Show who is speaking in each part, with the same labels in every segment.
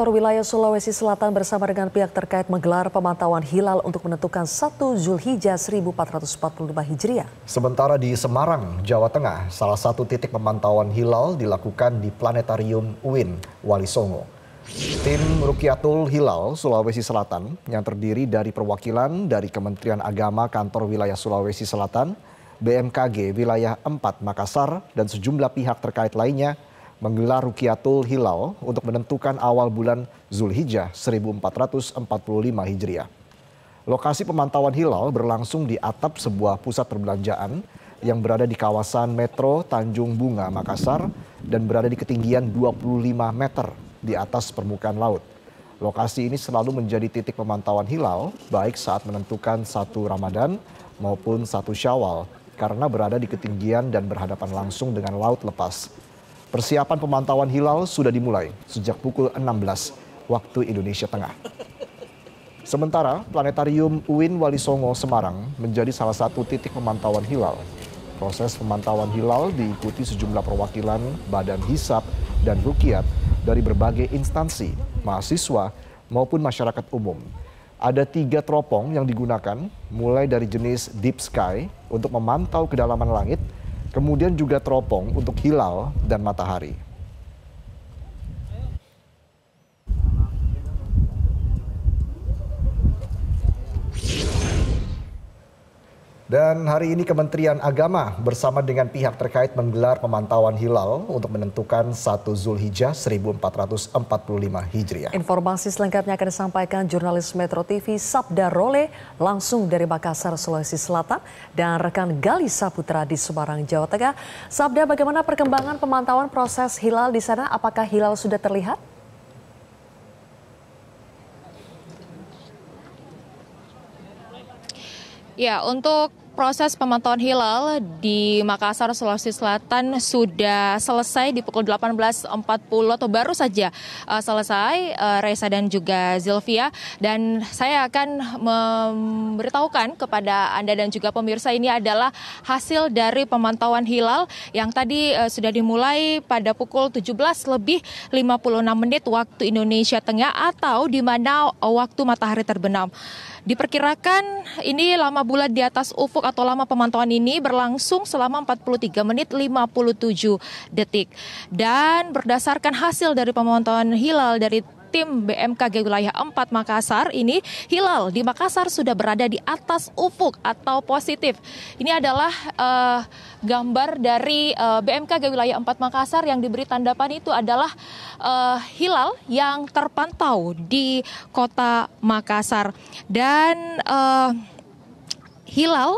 Speaker 1: sektor Wilayah Sulawesi Selatan bersama dengan pihak terkait menggelar pemantauan hilal untuk menentukan 1 Zulhijjah 1445 Hijriah. Sementara di Semarang, Jawa Tengah, salah satu titik pemantauan hilal dilakukan di Planetarium UIN, Wali Songo. Tim Rukiatul Hilal Sulawesi Selatan yang terdiri dari perwakilan dari Kementerian Agama Kantor Wilayah Sulawesi Selatan, BMKG Wilayah 4 Makassar, dan sejumlah pihak terkait lainnya menggelar Rukiatul Hilal untuk menentukan awal bulan Zulhijjah 1445 Hijriah. Lokasi pemantauan hilal berlangsung di atap sebuah pusat perbelanjaan yang berada di kawasan metro Tanjung Bunga, Makassar dan berada di ketinggian 25 meter di atas permukaan laut. Lokasi ini selalu menjadi titik pemantauan hilal baik saat menentukan satu Ramadan maupun satu Syawal karena berada di ketinggian dan berhadapan langsung dengan laut lepas. Persiapan pemantauan hilal sudah dimulai sejak pukul 16 waktu Indonesia Tengah. Sementara, Planetarium UIN Wali Songo, Semarang menjadi salah satu titik pemantauan hilal. Proses pemantauan hilal diikuti sejumlah perwakilan badan hisap dan rukiat dari berbagai instansi, mahasiswa maupun masyarakat umum. Ada tiga teropong yang digunakan, mulai dari jenis deep sky untuk memantau kedalaman langit, kemudian juga teropong untuk hilal dan matahari. Dan hari ini Kementerian Agama bersama dengan pihak terkait menggelar pemantauan hilal untuk menentukan satu Zulhijjah 1445 Hijriah. Informasi selengkapnya akan disampaikan jurnalis Metro TV Sabda Role langsung dari Makassar, Sulawesi Selatan dan rekan Gali Saputra di Semarang, Jawa Tengah. Sabda, bagaimana perkembangan pemantauan proses hilal di sana? Apakah hilal sudah terlihat?
Speaker 2: Ya, untuk proses pemantauan hilal di Makassar, Sulawesi Selatan sudah selesai di pukul 18.40 atau baru saja uh, selesai uh, eh, Reza dan juga Zilvia dan saya akan memberitahukan kepada Anda dan juga pemirsa ini adalah hasil dari pemantauan hilal yang tadi uh, sudah dimulai pada pukul 17 lebih 56 menit waktu Indonesia Tengah atau di mana waktu matahari terbenam. Diperkirakan ini lama bulan di atas UFO untuk atau lama pemantauan ini berlangsung selama 43 menit 57 detik. Dan berdasarkan hasil dari pemantauan hilal dari tim BMKG wilayah 4 Makassar ini hilal di Makassar sudah berada di atas ufuk atau positif. Ini adalah uh, gambar dari uh, eh, BMKG wilayah 4 Makassar yang diberi tanda pan itu adalah uh, hilal yang terpantau di kota Makassar dan uh, hilal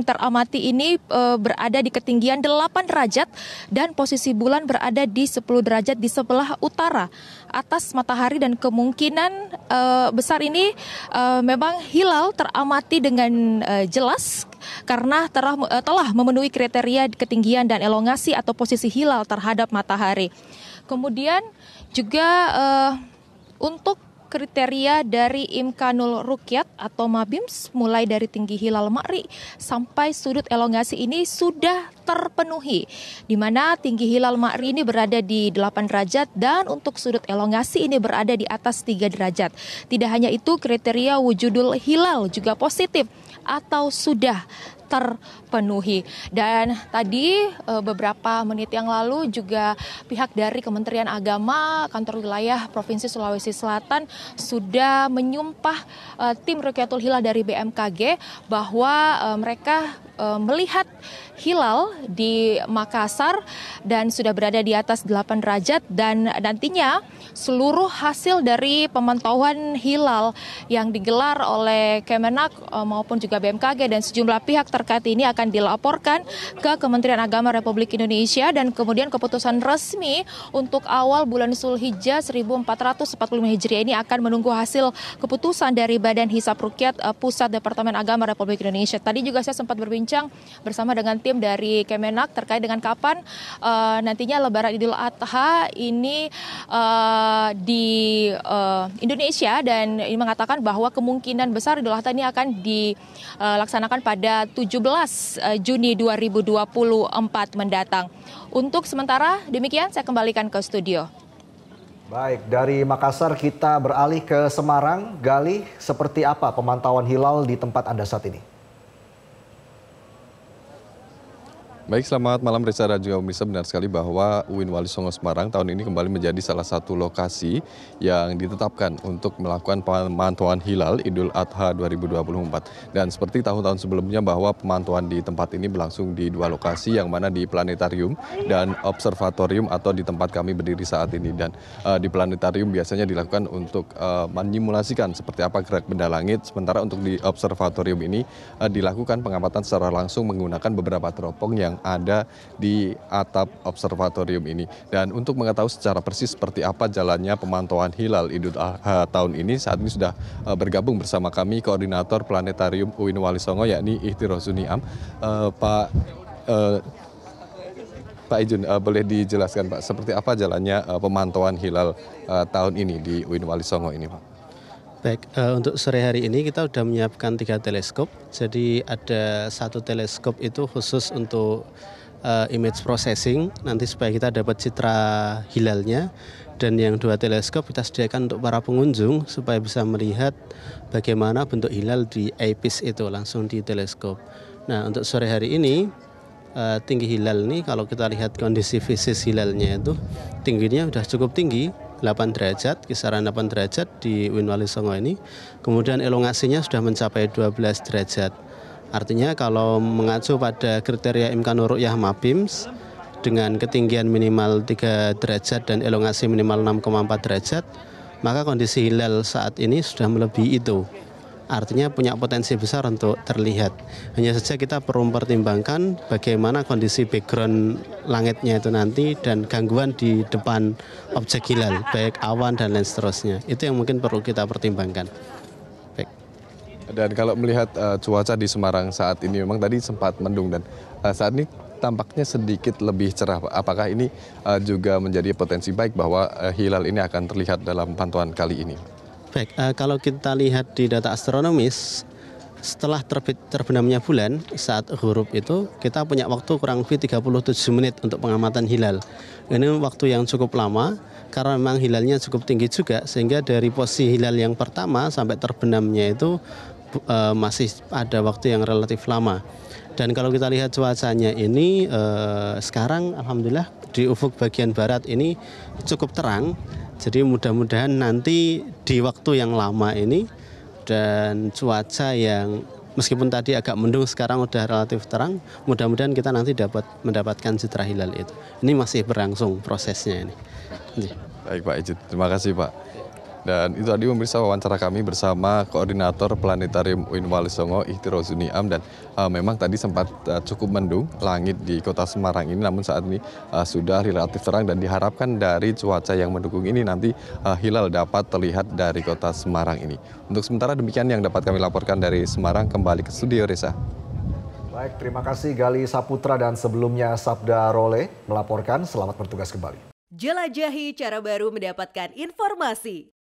Speaker 2: yang teramati ini e, berada di ketinggian 8 derajat dan posisi bulan berada di 10 derajat di sebelah utara atas matahari dan kemungkinan e, besar ini e, memang hilal teramati dengan e, jelas karena telah, e, telah memenuhi kriteria ketinggian dan elongasi atau posisi hilal terhadap matahari. Kemudian juga e, untuk kriteria dari Imkanul Rukyat atau Mabims mulai dari tinggi hilal makri sampai sudut elongasi ini sudah terpenuhi di mana tinggi hilal makri ini berada di 8 derajat dan untuk sudut elongasi ini berada di atas 3 derajat. Tidak hanya itu kriteria wujudul hilal juga positif atau sudah terpenuhi. Dan tadi eh, beberapa menit yang lalu juga pihak dari Kementerian Agama Kantor Wilayah Provinsi Sulawesi Selatan sudah menyumpah eh, tim Rukyatul Hilal dari BMKG bahwa eh, mereka melihat hilal di Makassar dan sudah berada di atas 8 derajat dan nantinya seluruh hasil dari pemantauan hilal yang digelar oleh Kemenak maupun juga BMKG dan sejumlah pihak terkait ini akan dilaporkan ke Kementerian Agama Republik Indonesia dan kemudian keputusan resmi untuk awal bulan Sulhijjah 1445 Hijriah ini akan menunggu hasil keputusan dari Badan Hisab Rukyat eh, Pusat Departemen Agama Republik Indonesia. Tadi juga saya sempat berbincang bersama dengan tim dari Kemenak terkait dengan kapan uh, nantinya Lebaran Idul Adha ini uh, di uh, Indonesia dan ini mengatakan bahwa kemungkinan besar Idul Adha ini akan dilaksanakan pada 7 17 eh, Juni 2024 mendatang. Untuk sementara demikian saya kembalikan ke studio.
Speaker 1: Baik, dari Makassar kita beralih ke Semarang. Gali, seperti apa pemantauan hilal di tempat Anda saat ini?
Speaker 3: Baik, selamat malam Reza dan juga pemirsa. Benar sekali bahwa UIN Wali Songo Semarang tahun ini kembali menjadi salah satu lokasi yang ditetapkan untuk melakukan pemantauan hilal Idul Adha 2024. Dan seperti tahun-tahun sebelumnya bahwa pemantauan di tempat ini berlangsung di dua lokasi yang mana di planetarium dan observatorium atau di tempat kami berdiri saat ini. Dan uh, di planetarium biasanya dilakukan untuk uh, eh, menyimulasikan seperti apa gerak benda langit. Sementara untuk di observatorium ini uh, dilakukan pengamatan secara langsung menggunakan beberapa teropong yang ada di atap observatorium ini. Dan untuk mengetahui secara persis seperti apa jalannya pemantauan hilal Idul Adha eh, tahun ini, saat ini sudah eh, bergabung bersama kami koordinator planetarium UIN Walisongo yakni Ihtiro Am Uh, Pak uh, Pak Ijun, uh, boleh dijelaskan Pak, seperti apa jalannya uh, pemantauan hilal uh, tahun ini di UIN Wali Songo ini Pak?
Speaker 4: Baik, eh, untuk sore hari ini kita sudah menyiapkan tiga teleskop. Jadi ada satu teleskop itu khusus untuk eh, image processing, nanti supaya kita dapat citra hilalnya. Dan yang dua teleskop kita sediakan untuk para pengunjung supaya bisa melihat bagaimana bentuk hilal di eyepiece itu langsung di teleskop. Nah untuk sore hari ini uh, tinggi hilal ini kalau kita lihat kondisi fisik hilalnya itu tingginya sudah cukup tinggi 8 derajat, kisaran 8 derajat di Winwali Songo ini. Kemudian elongasinya sudah mencapai 12 derajat. Artinya kalau mengacu pada kriteria Imkanur Ru'yah Mabims dengan ketinggian minimal 3 derajat dan elongasi minimal 6,4 derajat, maka kondisi hilal saat ini sudah melebihi itu artinya punya potensi besar untuk terlihat. Hanya saja kita perlu mempertimbangkan bagaimana kondisi background langitnya itu nanti dan gangguan di depan objek hilal, baik awan dan lain seterusnya. Itu yang mungkin perlu kita pertimbangkan.
Speaker 3: Baik. Dan kalau melihat uh, cuaca di Semarang saat ini memang tadi sempat mendung dan uh, saat ini tampaknya sedikit lebih cerah. Apakah ini uh, juga menjadi potensi baik bahwa uh, hilal ini akan terlihat dalam pantauan kali ini?
Speaker 4: Baik, uh, kalau kita lihat di data astronomis, setelah terbit terbenamnya bulan saat huruf itu kita punya waktu kurang lebih 37 menit untuk pengamatan hilal. Ini waktu yang cukup lama karena memang hilalnya cukup tinggi juga sehingga dari posisi hilal yang pertama sampai terbenamnya itu uh, masih ada waktu yang relatif lama. Dan kalau kita lihat cuacanya ini uh, sekarang alhamdulillah di ufuk bagian barat ini cukup terang jadi mudah-mudahan nanti di waktu yang lama ini dan cuaca yang meskipun tadi agak mendung sekarang udah relatif terang, mudah-mudahan kita nanti dapat mendapatkan citra hilal itu. Ini masih berlangsung prosesnya ini.
Speaker 3: Baik Pak Ijit, terima kasih Pak. Dan itu tadi pemirsa wawancara kami bersama Koordinator Planetarium UIN Wali Songo, Ihtiro Zuniam. Dan uh, memang tadi sempat uh, cukup mendung langit di kota Semarang ini, namun saat ini uh, sudah relatif terang dan diharapkan dari cuaca yang mendukung ini nanti uh, hilal dapat terlihat dari kota Semarang ini. Untuk sementara demikian yang dapat kami laporkan dari Semarang kembali ke studio Risa.
Speaker 1: Baik, terima kasih Gali Saputra dan sebelumnya Sabda Role melaporkan. Selamat bertugas kembali.
Speaker 2: Jelajahi cara baru mendapatkan informasi.